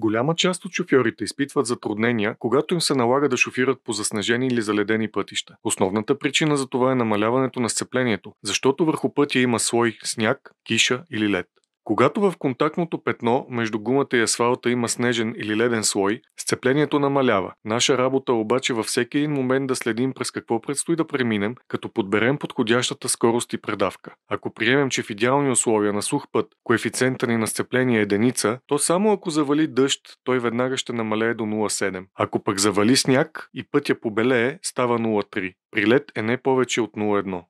Голяма част от шофьорите изпитват затруднения, когато им се налага да шофират по заснежени или заледени пътища. Основната причина за това е намаляването на сцеплението, защото върху пътя има слой сняг, киша или лед. Когато в контактното петно между гумата и асфалта има снежен или леден слой, сцеплението намалява. Наша работа обаче във всеки един момент да следим през какво предстои да преминем, като подберем подходящата скорост и предавка. Ако приемем, че в идеални условия на сух път коефициента ни на сцепление е единица, то само ако завали дъжд, той веднага ще намалее до 0,7. Ако пък завали сняг и пътя побелее, става 0,3. При лед е не повече от 0,1.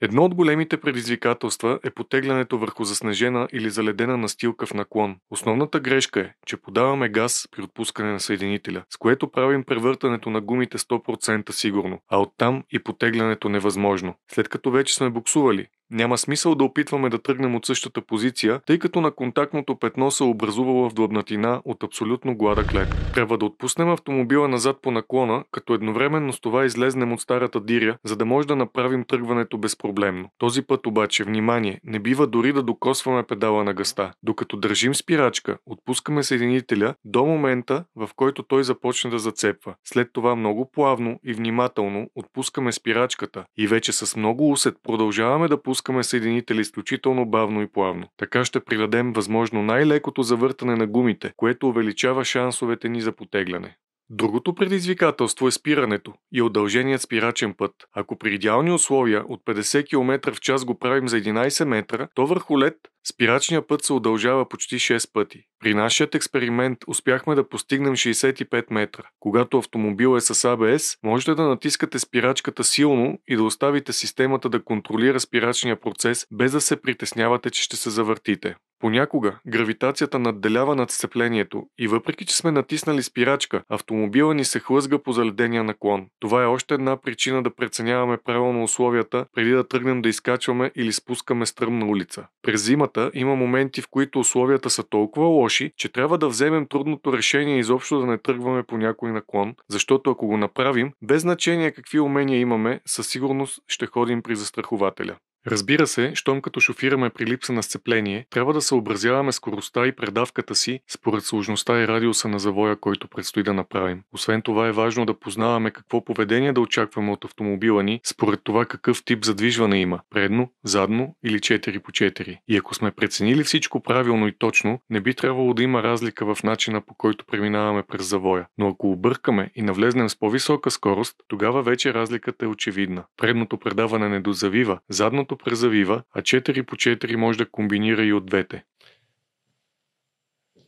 Едно от големите предизвикателства е потеглянето върху заснежена или заледена настилка в наклон. Основната грешка е, че подаваме газ при отпускане на съединителя, с което правим превъртането на гумите 100% сигурно, а оттам и потеглянето невъзможно. След като вече сме буксували, няма смисъл да опитваме да тръгнем от същата позиция, тъй като на контактното петно се образувала в длъбнатина от абсолютно гладък лед. Трябва да отпуснем автомобила назад по наклона, като едновременно с това излезнем от старата диря, за да може да направим тръгването безпроблемно. Този път обаче, внимание, не бива дори да докосваме педала на гъста. Докато държим спирачка, отпускаме съединителя до момента, в който той започне да зацепва. След това много плавно и внимателно отпускаме спирачката и вече с много усет продължаваме да пускаме пускаме съединители изключително бавно и плавно. Така ще придадем възможно най-лекото завъртане на гумите, което увеличава шансовете ни за потегляне. Другото предизвикателство е спирането и удълженият спирачен път. Ако при идеални условия от 50 км в час го правим за 11 метра, то върху лед спирачният път се удължава почти 6 пъти. При нашият експеримент успяхме да постигнем 65 метра. Когато автомобил е с АБС, можете да натискате спирачката силно и да оставите системата да контролира спирачния процес, без да се притеснявате, че ще се завъртите. Понякога гравитацията надделява над сцеплението и въпреки, че сме натиснали спирачка, автомобила ни се хлъзга по заледения наклон. Това е още една причина да преценяваме правилно условията преди да тръгнем да изкачваме или спускаме стръмна улица. През зимата има моменти, в които условията са толкова лоши, че трябва да вземем трудното решение изобщо да не тръгваме по някой наклон, защото ако го направим, без значение какви умения имаме, със сигурност ще ходим при застрахователя. Разбира се, щом като шофираме при липса на сцепление, трябва да съобразяваме скоростта и предавката си според сложността и радиуса на завоя, който предстои да направим. Освен това е важно да познаваме какво поведение да очакваме от автомобила ни според това какъв тип задвижване има – предно, задно или 4 по 4. И ако сме преценили всичко правилно и точно, не би трябвало да има разлика в начина по който преминаваме през завоя. Но ако объркаме и навлезнем с по-висока скорост, тогава вече разликата е очевидна. Предното предаване не дозавива, задното презавива, а 4 по 4 може да комбинира и от двете.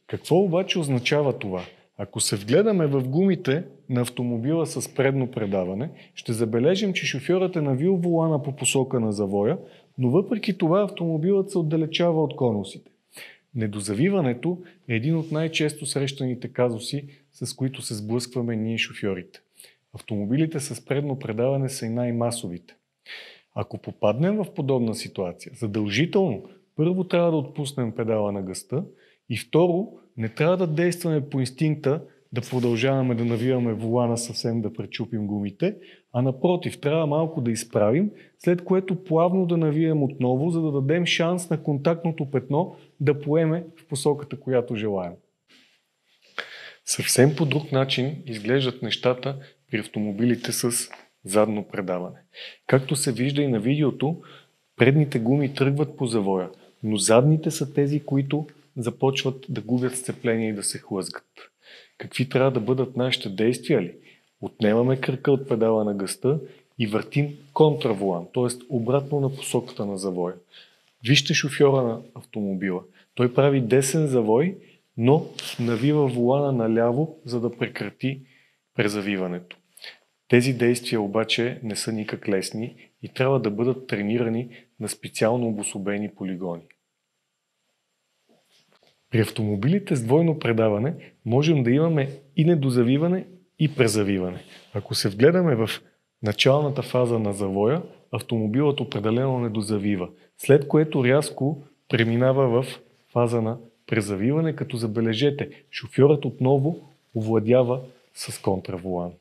Какво обаче означава това? Ако се вгледаме в гумите на автомобила с предно предаване, ще забележим, че шофьорът е навил волана по посока на завоя, но въпреки това автомобилът се отдалечава от конусите. Недозавиването е един от най-често срещаните казуси, с които се сблъскваме ние шофьорите. Автомобилите с предно предаване са и най-масовите. Ако попаднем в подобна ситуация, задължително първо трябва да отпуснем педала на гъста и второ не трябва да действаме по инстинкта да продължаваме да навиваме волана съвсем да пречупим гумите, а напротив, трябва малко да изправим, след което плавно да навием отново, за да дадем шанс на контактното петно да поеме в посоката, която желаем. Съвсем по друг начин изглеждат нещата при автомобилите с задно предаване. Както се вижда и на видеото, предните гуми тръгват по завоя, но задните са тези, които започват да губят сцепление и да се хлъзгат. Какви трябва да бъдат нашите действия ли? Отнемаме кръка от педала на гъста и въртим контраволан, т.е. обратно на посоката на завоя. Вижте шофьора на автомобила. Той прави десен завой, но навива волана наляво, за да прекрати презавиването. Тези действия обаче не са никак лесни и трябва да бъдат тренирани на специално обособени полигони. При автомобилите с двойно предаване можем да имаме и недозавиване, и презавиване. Ако се вгледаме в началната фаза на завоя, автомобилът определено недозавива, след което рязко преминава в фаза на презавиване, като забележете, шофьорът отново овладява с контраволан.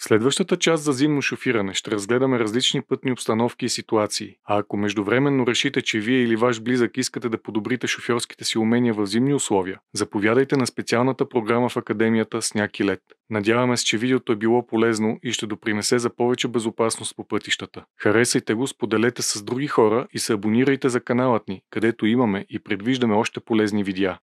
В следващата част за зимно шофиране ще разгледаме различни пътни обстановки и ситуации. А ако междувременно решите, че вие или ваш близък искате да подобрите шофьорските си умения в зимни условия, заповядайте на специалната програма в Академията Сняг и лед. Надяваме се, че видеото е било полезно и ще допринесе за повече безопасност по пътищата. Харесайте го, споделете с други хора и се абонирайте за каналът ни, където имаме и предвиждаме още полезни видеа.